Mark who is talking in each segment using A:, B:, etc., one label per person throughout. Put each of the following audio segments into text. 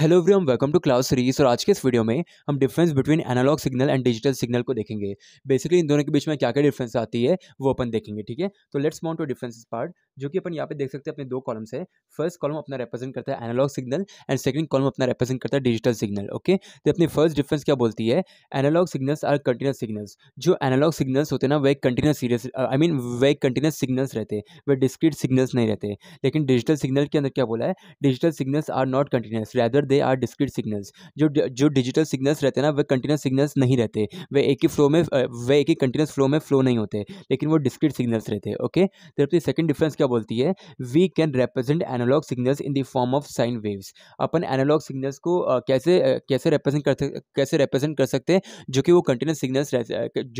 A: hello everyone welcome to class series और आज के इस वीडियो में हम difference between analogue signal and digital signal को देखेंगे बेसिकली इन दोनों के बीच में क्या क्या डिफरेंस आती है वो अपन देखेंगे ठीक है तो let's mount to difference part जो कि अपन यहाँ पे देख सकते हैं अपने दो कॉलम्स है फर्स्ट कॉलम अपना रिप्रेजेंट करता है analogue signal and second column अपना रिप्रेजेंट करता है डिजिटल सिग्नल ओके तो अपनी फर्स्ट डिफरेंस क्या बोलती है analogue signals are continuous signals जो एनालॉग सिग्नल्स होते हैं ना वे कंटिन्यूस सीरियस आई मीन वे कंटिन्यूस सिग्नल्स रहते हैं वे डिस्क्रीट सिग्नल्स नहीं रहते लेकिन डिजिटल सिग्नल के अंदर क्या बोला है digital signals are not continuous rather they are discrete signals जो जो डिजिटल सिग्नल्स रहते हैं ना वे कंटिन्यूस सिग्नल्स नहीं रहते वे एक ही फ्लो में uh, वे एक ही कंटिन्यूस फ्लो में फ्लो नहीं होते लेकिन वो डिस्क्रीट सिग्नल्स रहते ओके तो अपनी सेकंड डिफरेंस क्या बोलती है we can represent analogue signals in the form of sine waves अपन एनालॉग सिग्नल्स को uh, कैसे uh, कैसे रिप्रेजेंट कर सकते कैसे रिप्रेजेंट कर सकते हैं जो कि वो कंटिन्यूस सिग्नल्स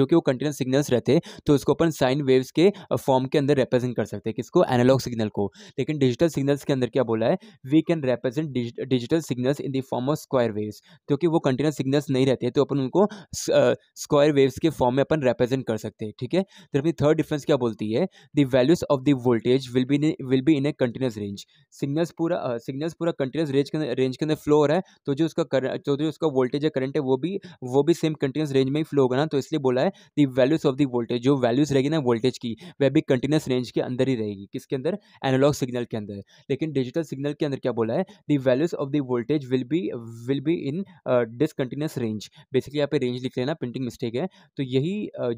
A: जो कि वो कंटिन्यूस सिग्नल्स रहते तो उसको अपन साइन वेव्स के फॉर्म के अंदर रिप्रेजेंट कर सकते हैं किसको एनालॉग सिग्नल को लेकिन डिजिटल सिग्नल्स के अंदर क्या बोला है we can represent digital signals in the form of square waves क्योंकि वो कंटिन्यूस सिग्नल्स नहीं रहते तो अपन उनको स्क्वायर वेव्स के फॉर्म में अपन रिप्रेजेंट कर सकते हैं ठीक है तो अपनी थर्ड डिफरेंस क्या बोलती है the values of the voltage range will be will be in a continuous range signals पूरा सिग्नल्स पूरा कंटिन्यूस रेंज के रेंज के अंदर फ्लो हो रहा है तो जो उसका कर, तो जो उसका वोल्टेज या करंट है वो भी वो भी सेम कंटिन्यूस रेंज में ही फ्लो होगा ना तो इसलिए बोला है the values of the voltage जो वैल्यूज रहेगी ना वोल्टेज की वह भी कंटिन्यूस रेंज के अंदर ही रहेगी किसके अंदर एनोलॉग सिग्नल के अंदर लेकिन डिजिटल सिग्नल के अंदर क्या बोला है the values of the voltage will be will be in discontinuous range basically यहाँ पे रेंज लिख लेना प्रिंटिंग मिस्टेक है तो यही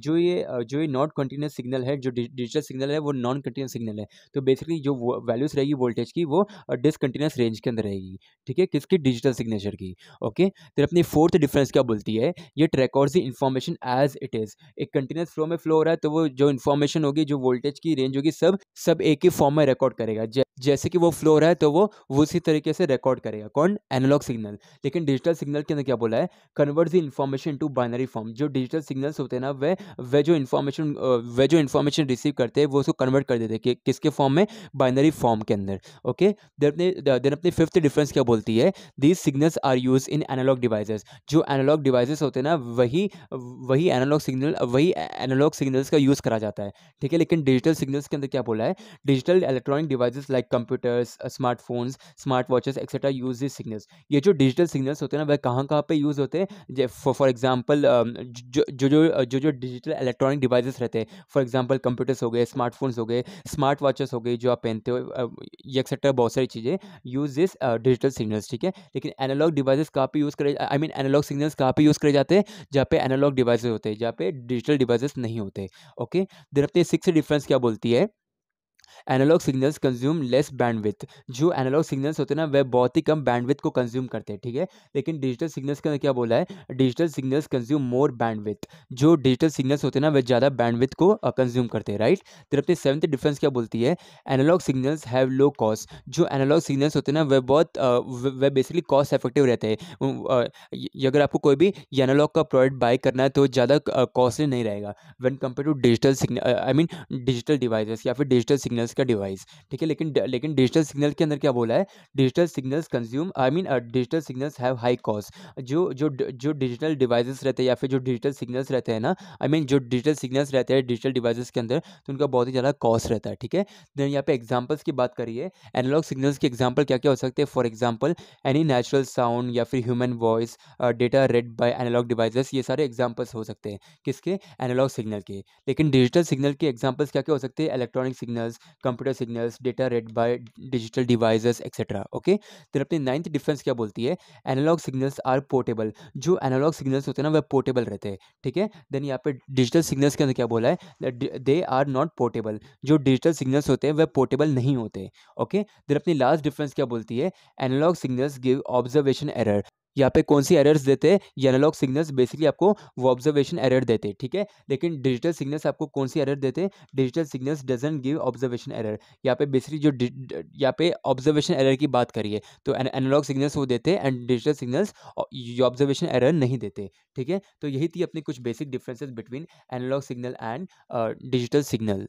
A: जो ये जो ये नॉट कंटिन्यूस सिग्नल है जो डिजिटल सिग्नल है वो नॉन कंटिन्यूस सिग्नल है तो बेसिकली जो वैल्यूज़ रहेगी वोल्टेज की वो डिसकंटिन्यूस रेंज के अंदर रहेगी ठीक है किसकी डिजिटल सिग्नेचर की ओके फिर अपनी फोर्थ डिफरेंस क्या बोलती है ये record the information as it is एक कंटिन्यूस फ्लो में फ्लो हो रहा है तो वो जो इन्फॉर्मेशन होगी जो वोल्टेज की रेंज होगी सब सब एक ही फॉर्म में रिकॉर्ड करेगा जैसे कि वो फ्लो रहा है तो वो उसी तरीके से रिकॉर्ड करेगा कौन एनालॉग सिग्नल लेकिन डिजिटल सिग्नल के अंदर क्या बोला है convert the information to binary form जो डिजिटल सिग्नल्स होते हैं ना वे वे जो इन्फॉर्मेशन वे जो इन्फॉर्मेशन रिसीव करते हैं वो उसको कन्वर्ट कर देते हैं कि, किस किसके फॉर्म में बाइनरी फॉर्म के अंदर ओके देन अपने अपनी फिफ्थ डिफरेंस क्या बोलती है these signals are use in analogue devices जो एनालॉग डिवाइसेस होते हैं ना वही वही एनालॉग सिग्नल वही एनालॉग सिग्नल्स का यूज़ करा जाता है ठीक है लेकिन डिजिटल सिग्नल्स के अंदर क्या बोला है digital electronic devices like computers smartphones smart watches etcetera use this signals ये जो डिजिटल सिग्नल्स होते हैं ना वह कहाँ कहाँ पर यूज़ होते हैं फॉर एग्जाम्पल um, जो जो जो जो डिजिटल इलेक्ट्रॉनिक डिवाइसेस रहते हैं फॉर एग्जाम्पल कंप्यूटर्स हो गए स्मार्टफोन्स हो गए स्मार्ट स्मार्ट वॉचेस हो गई जो आप पहनते हो ये एक्सेट्रा बहुत सारी चीज़ें यूज दिस डिजिटल सिग्नल्स ठीक है लेकिन एनालॉग डिवाइसेस काफ़ी यूज़ करे आई मीन एनालॉग सिग्नल्स काफ़ी यूज़ करे जाते हैं जहाँ पे एनालॉग डिवाइसेस होते हैं जहाँ पे डिजिटल डिवाइसेस नहीं होते ओके दरअसल सिक्स डिफरेंस क्या बोलती है analogue signals consume less bandwidth जो एनालॉग सिग्नल्स होते हैं ना वह बहुत ही कम बैंडविथ को कंज्यूम करते हैं ठीक है लेकिन डिजिटल सिग्नल्स का क्या बोला है digital signals consume more bandwidth जो डिजिटल सिग्नल्स होते हैं ना वह ज़्यादा बैंडविथ को कंज्यूम करते हैं राइट फिर अपनी सेवंथ डिफरेंस क्या बोलती है analogue signals have low cost जो एनालॉग सिग्नल्स होते हैं ना वह बहुत वह बेसिकली कॉस्ट इफेक्टिव रहते हैं अगर आपको कोई भी एनालॉग का प्रोडक्ट बाय करना है तो ज़्यादा कॉस्टली नहीं रहेगा when compare to digital signal I mean digital device या फिर डिजिटल सिग्नल्स सिग्नल्स का डिवाइस ठीक है लेकिन लेकिन डिजिटल सिग्नल के अंदर क्या बोला है digital signals consume I mean digital signals have high cost जो जो जो डिजिटल डिवाइसेस रहते हैं या फिर जो डिजिटल सिग्नल्स रहते हैं ना आई मीन जो डिजिटल सिग्नल्स रहते हैं डिजिटल डिवाइसेस के अंदर तो उनका बहुत ही ज़्यादा कॉस्ट रहता है ठीक है देन यहाँ पे एग्जाम्पल्स की बात करिए एनालॉग सिग्नल्स के एग्जाम्पल क्या क्या हो सकते हैं for example any natural sound या फिर human voice data read by analogue devices ये सारे एग्जाम्पल्स हो सकते हैं किसके एनालॉग सिग्नल के लेकिन डिजिटल सिग्नल के एग्जाम्पल्स क्या क्या हो सकते हैं electronic signals computer signals data read by digital devices etcetera okay then अपनी नाइन्थ डिफरेंस क्या बोलती है एनालॉग सिग्नल्स आर पोर्टेबल जो एनालॉग सिग्नल्स होते हैं ना वह पोर्टेबल रहते हैं ठीक है देन यहाँ पे डिजिटल सिग्नल्स के अंदर क्या बोला है दे आर नॉट पोर्टेबल जो डिजिटल सिग्नल्स होते हैं वह पोर्टेबल नहीं होते ओके देन अपनी लास्ट डिफरेंस क्या बोलती है analogue signals give observation error यहाँ पे कौन सी एरर्स देते हैं एनालॉग सिग्नल्स बेसिकली आपको वो ऑब्जर्वेशन एरर देते हैं ठीक है लेकिन डिजिटल सिग्नल्स आपको कौन सी एरर देते हैं digital signals doesn't give observation error यहाँ पे बेसिकली जो यहाँ पे ऑब्जर्वेशन एरर की बात करिए तो एनालॉग सिग्नल्स वो देते हैं and digital signals observation error नहीं देते ठीक है तो यही थी अपनी कुछ basic differences between analogue signal and digital signal